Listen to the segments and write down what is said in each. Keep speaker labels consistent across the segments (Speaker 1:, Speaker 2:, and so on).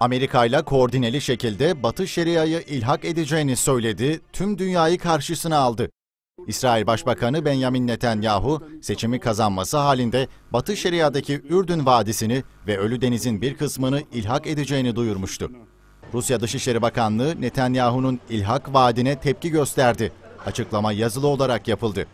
Speaker 1: Amerika ile koordineli şekilde Batı Şeria'yı ilhak edeceğini söyledi, tüm dünyayı karşısına aldı. İsrail Başbakanı Benjamin Netanyahu seçimi kazanması halinde Batı Şeria'daki Ürdün Vadisi'ni ve Ölü Deniz'in bir kısmını ilhak edeceğini duyurmuştu. Rusya Dışişleri Bakanlığı Netanyahu'nun ilhak vaadine tepki gösterdi. Açıklama yazılı olarak yapıldı.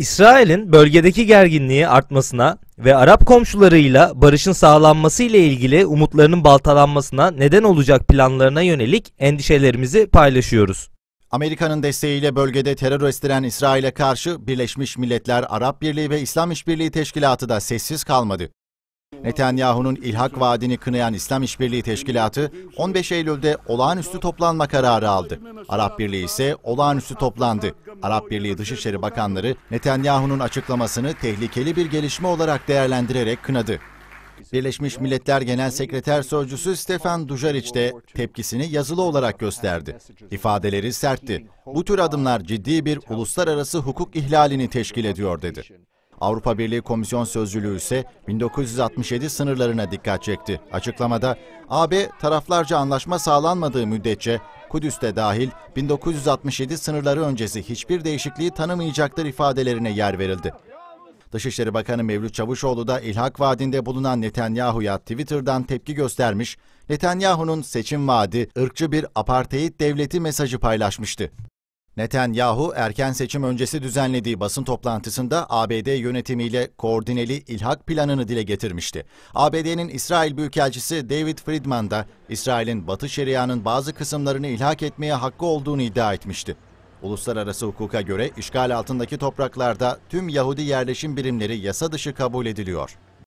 Speaker 2: İsrail'in bölgedeki gerginliği artmasına ve Arap komşularıyla barışın sağlanması ile ilgili umutlarının baltalanmasına neden olacak planlarına yönelik endişelerimizi paylaşıyoruz.
Speaker 1: Amerika'nın desteğiyle bölgede terör estiren İsrail'e karşı Birleşmiş Milletler Arap Birliği ve İslam İşbirliği Teşkilatı da sessiz kalmadı. Netanyahu'nun ilhak vaadini kınayan İslam İşbirliği Teşkilatı 15 Eylül'de olağanüstü toplanma kararı aldı. Arap Birliği ise olağanüstü toplandı. Arap Birliği Dışişleri Bakanları Netanyahu'nun açıklamasını tehlikeli bir gelişme olarak değerlendirerek kınadı. Birleşmiş Milletler Genel Sekreter Sözcüsü Stefan Dujarric de tepkisini yazılı olarak gösterdi. İfadeleri sertti. Bu tür adımlar ciddi bir uluslararası hukuk ihlalini teşkil ediyor dedi. Avrupa Birliği Komisyon Sözcülüğü ise 1967 sınırlarına dikkat çekti. Açıklamada AB taraflarca anlaşma sağlanmadığı müddetçe Kudüs'te dahil 1967 sınırları öncesi hiçbir değişikliği tanımayacaktır ifadelerine yer verildi. Dışişleri Bakanı Mevlüt Çavuşoğlu da ilhak vadinde bulunan Netanyahu'ya Twitter'dan tepki göstermiş, Netanyahu'nun seçim vaadi ırkçı bir apartheid devleti mesajı paylaşmıştı. Netanyahu erken seçim öncesi düzenlediği basın toplantısında ABD yönetimiyle koordineli ilhak planını dile getirmişti. ABD'nin İsrail Büyükelçisi David Friedman da İsrail'in Batı Şeria'nın bazı kısımlarını ilhak etmeye hakkı olduğunu iddia etmişti. Uluslararası hukuka göre işgal altındaki topraklarda tüm Yahudi yerleşim birimleri yasa dışı kabul ediliyor.